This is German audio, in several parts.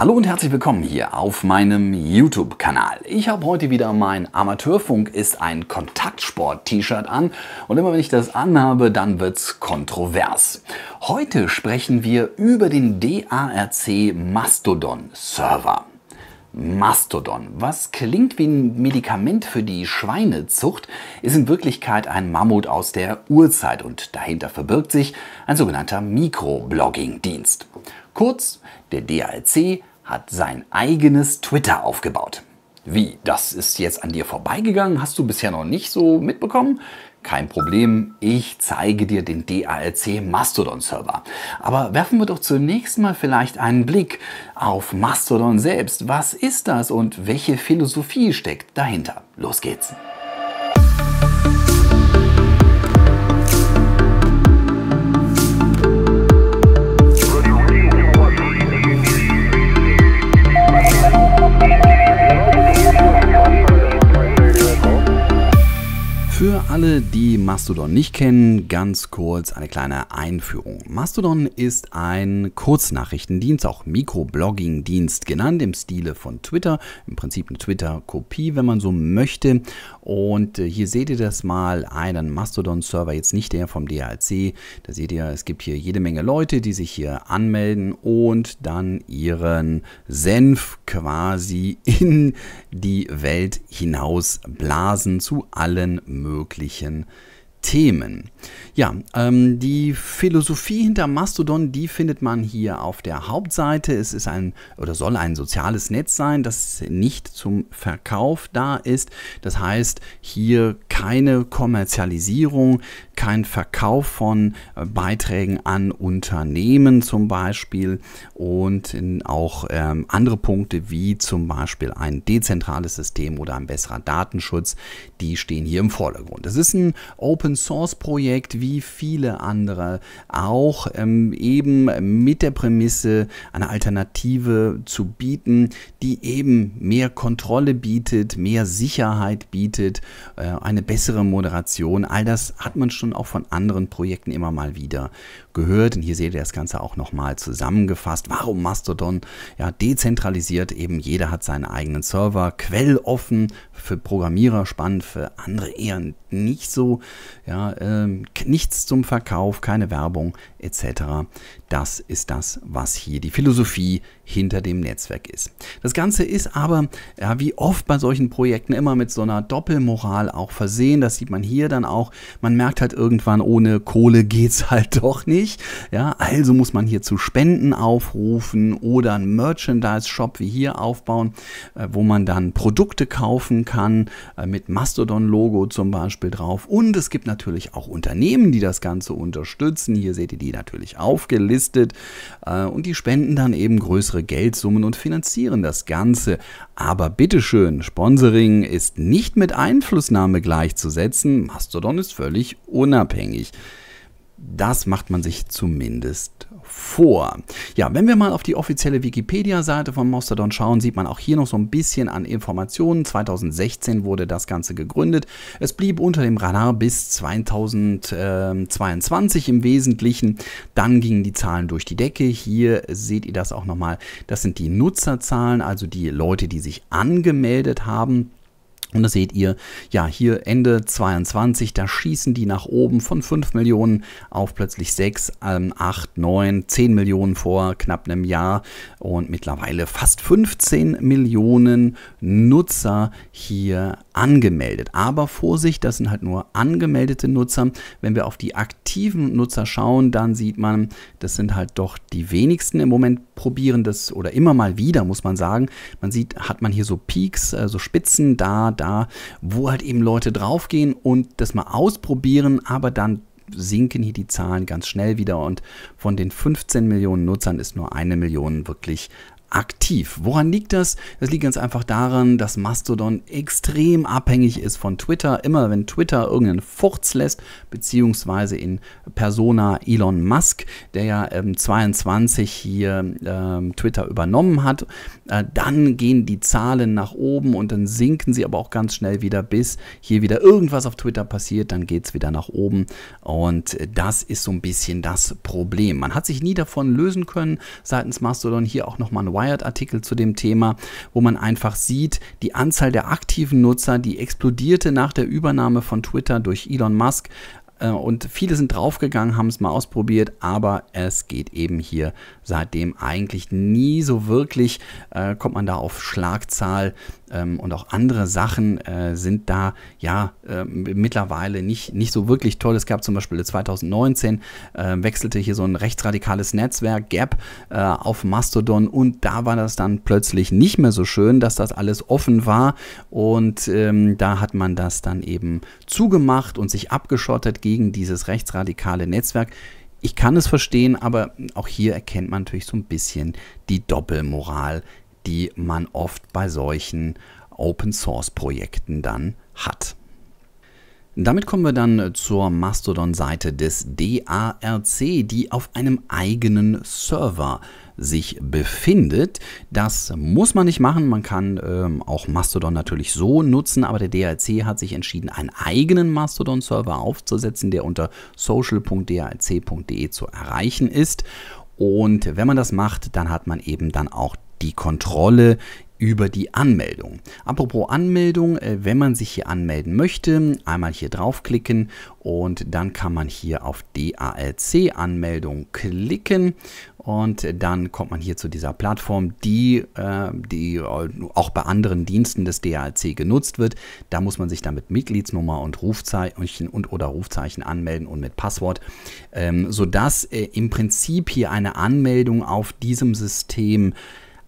Hallo und herzlich willkommen hier auf meinem YouTube-Kanal. Ich habe heute wieder mein Amateurfunk ist ein Kontaktsport-T-Shirt an und immer wenn ich das anhabe, dann wird es kontrovers. Heute sprechen wir über den DARC Mastodon Server. Mastodon. Was klingt wie ein Medikament für die Schweinezucht, ist in Wirklichkeit ein Mammut aus der Urzeit und dahinter verbirgt sich ein sogenannter Mikroblogging-Dienst. Kurz, der DALC hat sein eigenes Twitter aufgebaut. Wie, das ist jetzt an dir vorbeigegangen? Hast du bisher noch nicht so mitbekommen? Kein Problem, ich zeige dir den DALC Mastodon Server. Aber werfen wir doch zunächst mal vielleicht einen Blick auf Mastodon selbst. Was ist das und welche Philosophie steckt dahinter? Los geht's! alle, die Mastodon nicht kennen, ganz kurz eine kleine Einführung. Mastodon ist ein Kurznachrichtendienst, auch Mikroblogging-Dienst genannt, im Stile von Twitter. Im Prinzip eine Twitter-Kopie, wenn man so möchte. Und äh, hier seht ihr das mal, einen Mastodon-Server, jetzt nicht der vom DHLC. Da seht ihr, es gibt hier jede Menge Leute, die sich hier anmelden und dann ihren Senf quasi in die Welt hinausblasen zu allen möglichen ähnlichen Themen. Ja, ähm, die Philosophie hinter Mastodon, die findet man hier auf der Hauptseite. Es ist ein oder soll ein soziales Netz sein, das nicht zum Verkauf da ist. Das heißt, hier keine Kommerzialisierung kein Verkauf von äh, Beiträgen an Unternehmen zum Beispiel und auch ähm, andere Punkte wie zum Beispiel ein dezentrales System oder ein besserer Datenschutz, die stehen hier im Vordergrund. Es ist ein Open Source Projekt wie viele andere, auch ähm, eben mit der Prämisse, eine Alternative zu bieten, die eben mehr Kontrolle bietet, mehr Sicherheit bietet, äh, eine bessere Moderation. All das hat man schon schon auch von anderen Projekten immer mal wieder gehört. Und hier seht ihr das Ganze auch nochmal zusammengefasst. Warum Mastodon? Ja, dezentralisiert eben. Jeder hat seinen eigenen Server. Quelloffen für Programmierer spannend, für andere eher nicht so. Ja, ähm, nichts zum Verkauf, keine Werbung etc. Das ist das, was hier die Philosophie hinter dem Netzwerk ist. Das Ganze ist aber, ja, wie oft bei solchen Projekten, immer mit so einer Doppelmoral auch versehen. Das sieht man hier dann auch. Man merkt halt irgendwann, ohne Kohle geht es halt doch nicht. Ja, also muss man hier zu Spenden aufrufen oder einen Merchandise-Shop wie hier aufbauen, äh, wo man dann Produkte kaufen kann, äh, mit Mastodon-Logo zum Beispiel drauf. Und es gibt natürlich auch Unternehmen, die das Ganze unterstützen. Hier seht ihr die natürlich aufgelistet. Äh, und die spenden dann eben größere größere Geldsummen und finanzieren das Ganze. Aber bitteschön, Sponsoring ist nicht mit Einflussnahme gleichzusetzen. Mastodon ist völlig unabhängig. Das macht man sich zumindest vor. Ja, wenn wir mal auf die offizielle Wikipedia-Seite von Mastodon schauen, sieht man auch hier noch so ein bisschen an Informationen. 2016 wurde das Ganze gegründet. Es blieb unter dem Radar bis 2022 im Wesentlichen. Dann gingen die Zahlen durch die Decke. Hier seht ihr das auch nochmal. Das sind die Nutzerzahlen, also die Leute, die sich angemeldet haben. Und da seht ihr, ja, hier Ende 22, da schießen die nach oben von 5 Millionen auf plötzlich 6, 8, 9, 10 Millionen vor knapp einem Jahr und mittlerweile fast 15 Millionen Nutzer hier angemeldet. Aber Vorsicht, das sind halt nur angemeldete Nutzer. Wenn wir auf die aktiven Nutzer schauen, dann sieht man, das sind halt doch die wenigsten im Moment probieren das oder immer mal wieder, muss man sagen. Man sieht, hat man hier so Peaks, äh, so Spitzen da, da, wo halt eben Leute draufgehen und das mal ausprobieren, aber dann sinken hier die Zahlen ganz schnell wieder und von den 15 Millionen Nutzern ist nur eine Million wirklich aktiv. Woran liegt das? Das liegt ganz einfach daran, dass Mastodon extrem abhängig ist von Twitter. Immer wenn Twitter irgendeinen Furz lässt, beziehungsweise in Persona Elon Musk, der ja ähm, 22 hier ähm, Twitter übernommen hat, äh, dann gehen die Zahlen nach oben und dann sinken sie aber auch ganz schnell wieder, bis hier wieder irgendwas auf Twitter passiert, dann geht es wieder nach oben. Und äh, das ist so ein bisschen das Problem. Man hat sich nie davon lösen können, seitens Mastodon hier auch nochmal ein Wired-Artikel zu dem Thema, wo man einfach sieht, die Anzahl der aktiven Nutzer, die explodierte nach der Übernahme von Twitter durch Elon Musk. Äh, und viele sind draufgegangen, haben es mal ausprobiert, aber es geht eben hier seitdem eigentlich nie so wirklich, äh, kommt man da auf Schlagzahl ähm, und auch andere Sachen äh, sind da ja äh, mittlerweile nicht, nicht so wirklich toll. Es gab zum Beispiel 2019 äh, wechselte hier so ein rechtsradikales Netzwerk Gap äh, auf Mastodon und da war das dann plötzlich nicht mehr so schön, dass das alles offen war und ähm, da hat man das dann eben zugemacht und sich abgeschottet gegen dieses rechtsradikale Netzwerk. Ich kann es verstehen, aber auch hier erkennt man natürlich so ein bisschen die Doppelmoral die man oft bei solchen Open-Source-Projekten dann hat. Damit kommen wir dann zur Mastodon-Seite des DARC, die auf einem eigenen Server sich befindet. Das muss man nicht machen. Man kann ähm, auch Mastodon natürlich so nutzen, aber der DARC hat sich entschieden, einen eigenen Mastodon-Server aufzusetzen, der unter social.darc.de zu erreichen ist. Und wenn man das macht, dann hat man eben dann auch die Kontrolle über die Anmeldung. Apropos Anmeldung, äh, wenn man sich hier anmelden möchte, einmal hier draufklicken und dann kann man hier auf DALC Anmeldung klicken und dann kommt man hier zu dieser Plattform, die, äh, die äh, auch bei anderen Diensten des DALC genutzt wird. Da muss man sich dann mit Mitgliedsnummer und Rufzeichen und oder Rufzeichen anmelden und mit Passwort, ähm, sodass im Prinzip hier eine Anmeldung auf diesem System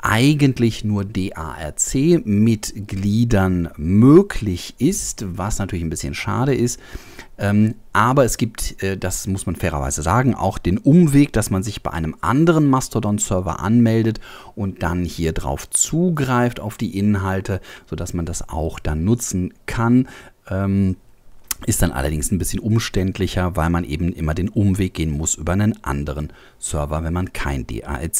eigentlich nur DARC-Mitgliedern möglich ist, was natürlich ein bisschen schade ist. Ähm, aber es gibt, äh, das muss man fairerweise sagen, auch den Umweg, dass man sich bei einem anderen Mastodon-Server anmeldet und dann hier drauf zugreift auf die Inhalte, sodass man das auch dann nutzen kann. Ähm, ist dann allerdings ein bisschen umständlicher, weil man eben immer den Umweg gehen muss über einen anderen Server, wenn man kein darc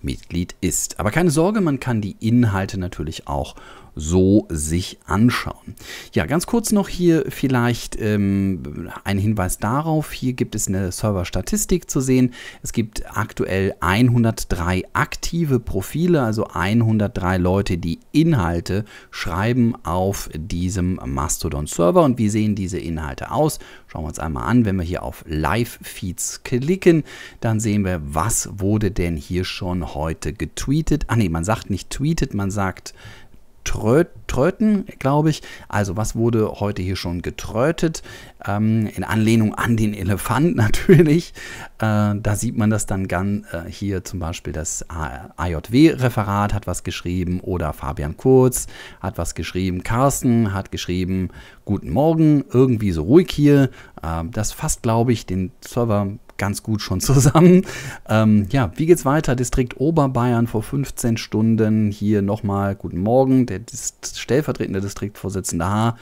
mitglied ist. Aber keine Sorge, man kann die Inhalte natürlich auch so sich anschauen. Ja, ganz kurz noch hier vielleicht ähm, ein Hinweis darauf. Hier gibt es eine Serverstatistik zu sehen. Es gibt aktuell 103 aktive Profile, also 103 Leute, die Inhalte schreiben auf diesem Mastodon-Server. Und wie sehen diese Inhalte aus? Schauen wir uns einmal an. Wenn wir hier auf Live-Feeds klicken, dann sehen wir, was wurde denn hier schon heute getweetet. Ah nee, man sagt nicht tweetet, man sagt Tröten, glaube ich. Also was wurde heute hier schon getrötet? Ähm, in Anlehnung an den Elefant natürlich. Äh, da sieht man das dann ganz äh, hier zum Beispiel das AJW-Referat hat was geschrieben oder Fabian Kurz hat was geschrieben. Carsten hat geschrieben, guten Morgen, irgendwie so ruhig hier. Äh, das fasst, glaube ich, den Server ganz gut schon zusammen. Ähm, ja, wie geht's weiter? Distrikt Oberbayern vor 15 Stunden. Hier nochmal guten Morgen, der Dist stellvertretende Distriktvorsitzende H.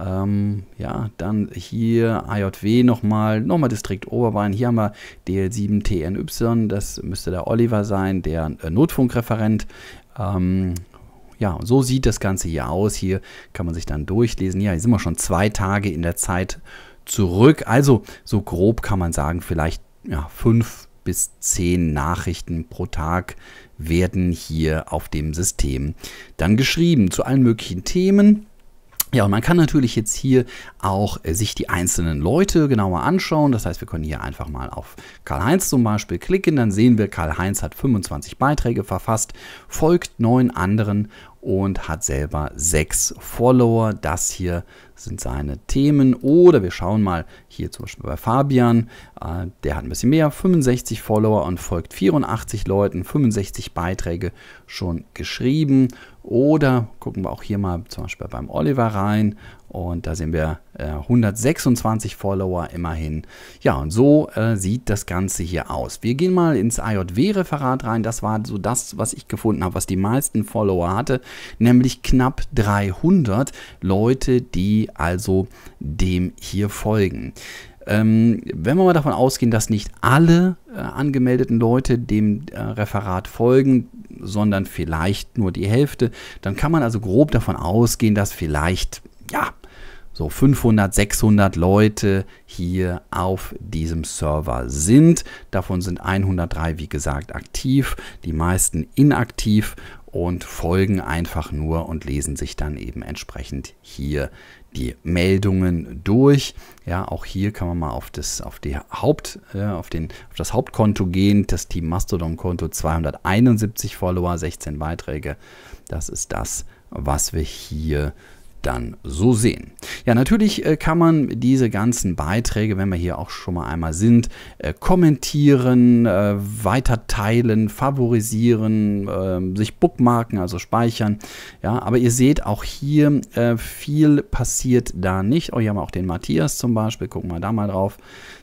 Ähm, ja, dann hier AJW nochmal, nochmal Distrikt Oberbayern. Hier haben wir DL7 TNY, das müsste der Oliver sein, der äh, Notfunkreferent. Ähm, ja, so sieht das Ganze hier aus. Hier kann man sich dann durchlesen. Ja, hier sind wir schon zwei Tage in der Zeit zurück. Also so grob kann man sagen, vielleicht ja, fünf bis zehn Nachrichten pro Tag werden hier auf dem System dann geschrieben zu allen möglichen Themen. Ja, und man kann natürlich jetzt hier auch äh, sich die einzelnen Leute genauer anschauen. Das heißt, wir können hier einfach mal auf Karl-Heinz zum Beispiel klicken. Dann sehen wir, Karl-Heinz hat 25 Beiträge verfasst, folgt neun anderen und hat selber sechs Follower. Das hier sind seine Themen. Oder wir schauen mal hier zum Beispiel bei Fabian. Äh, der hat ein bisschen mehr, 65 Follower und folgt 84 Leuten, 65 Beiträge schon geschrieben. Oder gucken wir auch hier mal zum Beispiel beim Oliver rein und da sehen wir äh, 126 Follower immerhin. Ja, und so äh, sieht das Ganze hier aus. Wir gehen mal ins IJW-Referat rein. Das war so das, was ich gefunden habe, was die meisten Follower hatte, nämlich knapp 300 Leute, die also dem hier folgen. Ähm, wenn wir mal davon ausgehen, dass nicht alle äh, angemeldeten Leute dem äh, Referat folgen, sondern vielleicht nur die Hälfte. Dann kann man also grob davon ausgehen, dass vielleicht, ja, so 500, 600 Leute hier auf diesem Server sind. Davon sind 103, wie gesagt, aktiv, die meisten inaktiv und folgen einfach nur und lesen sich dann eben entsprechend hier die Meldungen durch. Ja, auch hier kann man mal auf das, auf die Haupt, äh, auf den, auf das Hauptkonto gehen. Das Team Mastodon Konto 271 Follower, 16 Beiträge. Das ist das, was wir hier dann so sehen. Ja, natürlich äh, kann man diese ganzen Beiträge, wenn wir hier auch schon mal einmal sind, äh, kommentieren, äh, weiter teilen, favorisieren, ähm, sich bookmarken, also speichern. Ja, aber ihr seht auch hier, viel passiert da nicht. Oh, hier haben wir auch den Matthias zum Beispiel. Gucken wir da mal drauf.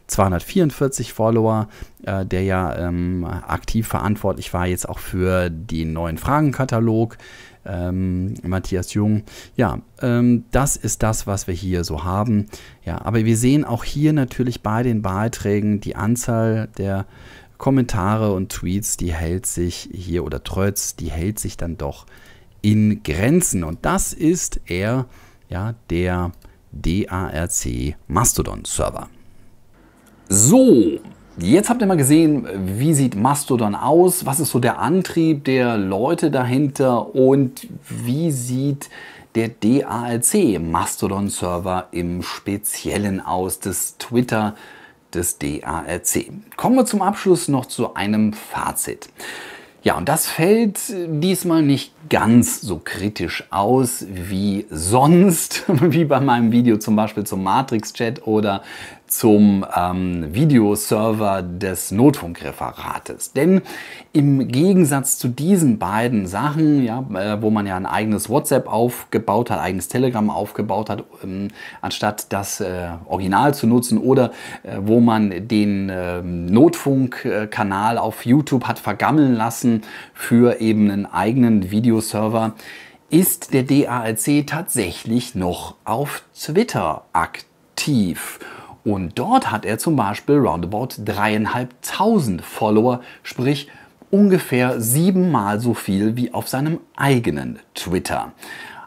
244 Follower, äh, der ja ähm, aktiv verantwortlich war jetzt auch für den neuen Fragenkatalog. Ähm, Matthias Jung. Ja, ähm, das ist das, was wir hier so haben. Ja, aber wir sehen auch hier natürlich bei den Beiträgen die Anzahl der Kommentare und Tweets, die hält sich hier oder Trötz, die hält sich dann doch in Grenzen. Und das ist er, ja, der DARC Mastodon Server. So, jetzt habt ihr mal gesehen, wie sieht Mastodon aus, was ist so der Antrieb der Leute dahinter und wie sieht der DALC Mastodon Server im Speziellen aus, des Twitter des DARC. Kommen wir zum Abschluss noch zu einem Fazit. Ja, und das fällt diesmal nicht ganz so kritisch aus wie sonst, wie bei meinem Video zum Beispiel zum Matrix-Chat oder zum ähm, Videoserver des Notfunkreferates. Denn im Gegensatz zu diesen beiden Sachen, ja, äh, wo man ja ein eigenes WhatsApp aufgebaut hat, eigenes Telegram aufgebaut hat, ähm, anstatt das äh, Original zu nutzen oder äh, wo man den ähm, Notfunkkanal auf YouTube hat vergammeln lassen für eben einen eigenen Videoserver, ist der DARC tatsächlich noch auf Twitter aktiv. Und dort hat er zum Beispiel roundabout 3.500 Follower, sprich ungefähr siebenmal so viel wie auf seinem eigenen Twitter.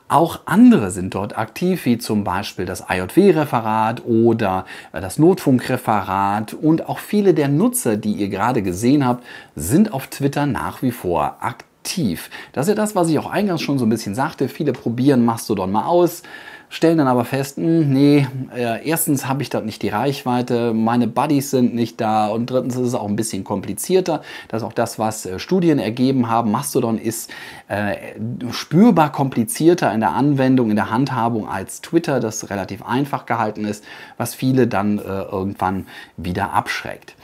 Auch andere sind dort aktiv, wie zum Beispiel das IJW-Referat oder das Notfunkreferat. Und auch viele der Nutzer, die ihr gerade gesehen habt, sind auf Twitter nach wie vor aktiv. Das ist ja das, was ich auch eingangs schon so ein bisschen sagte. Viele probieren machst du Mastodon mal aus stellen dann aber fest, mh, hm, nee, äh, erstens habe ich dort nicht die Reichweite, meine Buddies sind nicht da und drittens ist es auch ein bisschen komplizierter. Das ist auch das, was äh, Studien ergeben haben. Mastodon ist äh, spürbar komplizierter in der Anwendung, in der Handhabung als Twitter, das relativ einfach gehalten ist, was viele dann äh, irgendwann wieder abschreckt.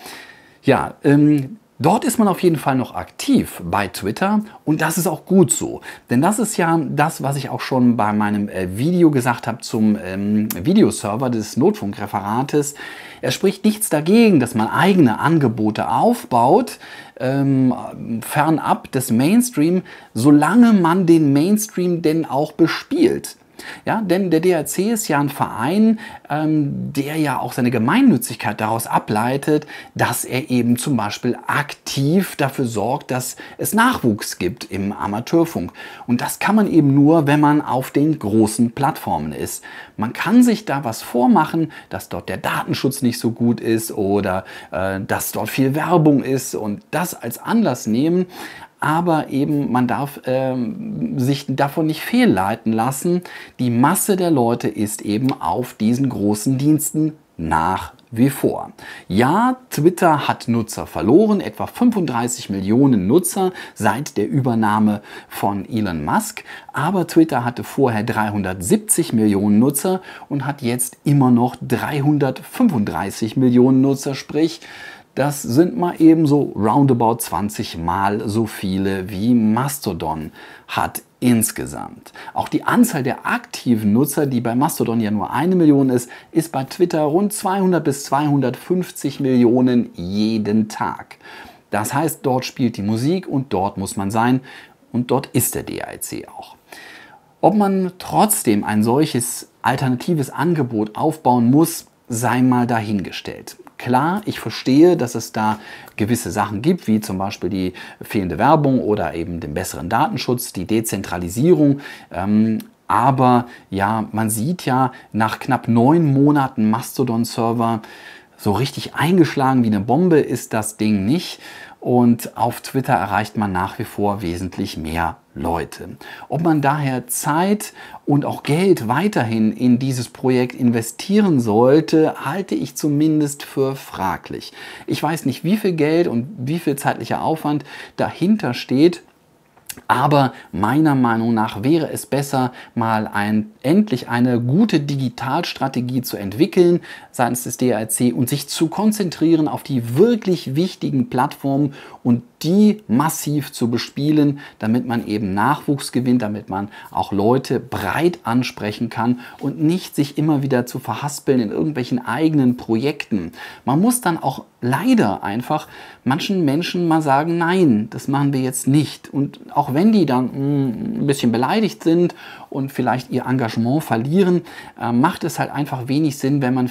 Ja, ähm, Dort ist man auf jeden Fall noch aktiv bei Twitter und das ist auch gut so, denn das ist ja das, was ich auch schon bei meinem äh, Video gesagt habe zum ähm, Videoserver des Notfunkreferates. Er spricht nichts dagegen, dass man eigene Angebote aufbaut, ähm, fernab des Mainstream, solange man den Mainstream denn auch bespielt. Ja, denn der DRC ist ja ein Verein, ähm, der ja auch seine Gemeinnützigkeit daraus ableitet, dass er eben zum Beispiel aktiv dafür sorgt, dass es Nachwuchs gibt im Amateurfunk. Und das kann man eben nur, wenn man auf den großen Plattformen ist. Man kann sich da was vormachen, dass dort der Datenschutz nicht so gut ist oder äh, dass dort viel Werbung ist und das als Anlass nehmen aber eben man darf ähm, sich davon nicht fehlleiten lassen. Die Masse der Leute ist eben auf diesen großen Diensten nach wie vor. Ja, Twitter hat Nutzer verloren, etwa 35 Millionen Nutzer seit der Übernahme von Elon Musk, aber Twitter hatte vorher 370 Millionen Nutzer und hat jetzt immer noch 335 Millionen Nutzer, sprich das sind mal eben so roundabout 20 mal so viele wie Mastodon hat insgesamt. Auch die Anzahl der aktiven Nutzer, die bei Mastodon ja nur eine Million ist, ist bei Twitter rund 200 bis 250 Millionen jeden Tag. Das heißt, dort spielt die Musik und dort muss man sein und dort ist der DAIC auch. Ob man trotzdem ein solches alternatives Angebot aufbauen muss, sei mal dahingestellt. Klar, ich verstehe, dass es da gewisse Sachen gibt, wie zum Beispiel die fehlende Werbung oder eben den besseren Datenschutz, die Dezentralisierung. Ähm, aber ja, man sieht ja nach knapp neun Monaten Mastodon-Server, so richtig eingeschlagen wie eine Bombe ist das Ding nicht und auf Twitter erreicht man nach wie vor wesentlich mehr Leute. Ob man daher Zeit und auch Geld weiterhin in dieses Projekt investieren sollte, halte ich zumindest für fraglich. Ich weiß nicht, wie viel Geld und wie viel zeitlicher Aufwand dahinter steht, aber meiner Meinung nach wäre es besser, mal ein endlich eine gute Digitalstrategie zu entwickeln seitens des DRC und sich zu konzentrieren auf die wirklich wichtigen Plattformen und die massiv zu bespielen, damit man eben Nachwuchs gewinnt, damit man auch Leute breit ansprechen kann und nicht sich immer wieder zu verhaspeln in irgendwelchen eigenen Projekten. Man muss dann auch leider einfach manchen Menschen mal sagen, nein, das machen wir jetzt nicht. Und auch wenn die dann hm, ein bisschen beleidigt sind und vielleicht ihr Engagement Engagement verlieren, äh, macht es halt einfach wenig Sinn, wenn man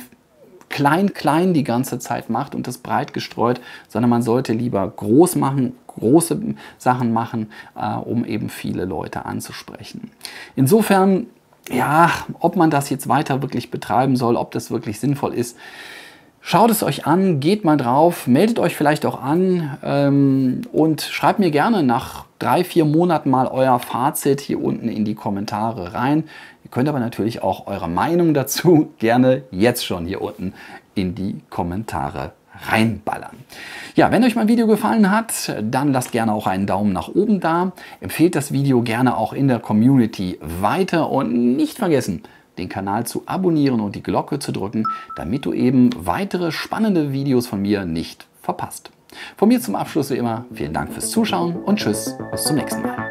klein, klein die ganze Zeit macht und das breit gestreut, sondern man sollte lieber groß machen, große Sachen machen, äh, um eben viele Leute anzusprechen. Insofern, ja, ob man das jetzt weiter wirklich betreiben soll, ob das wirklich sinnvoll ist, Schaut es euch an, geht mal drauf, meldet euch vielleicht auch an ähm, und schreibt mir gerne nach drei, vier Monaten mal euer Fazit hier unten in die Kommentare rein. Ihr könnt aber natürlich auch eure Meinung dazu gerne jetzt schon hier unten in die Kommentare reinballern. Ja, wenn euch mein Video gefallen hat, dann lasst gerne auch einen Daumen nach oben da. Empfehlt das Video gerne auch in der Community weiter und nicht vergessen, den Kanal zu abonnieren und die Glocke zu drücken, damit du eben weitere spannende Videos von mir nicht verpasst. Von mir zum Abschluss wie immer, vielen Dank fürs Zuschauen und tschüss, bis zum nächsten Mal.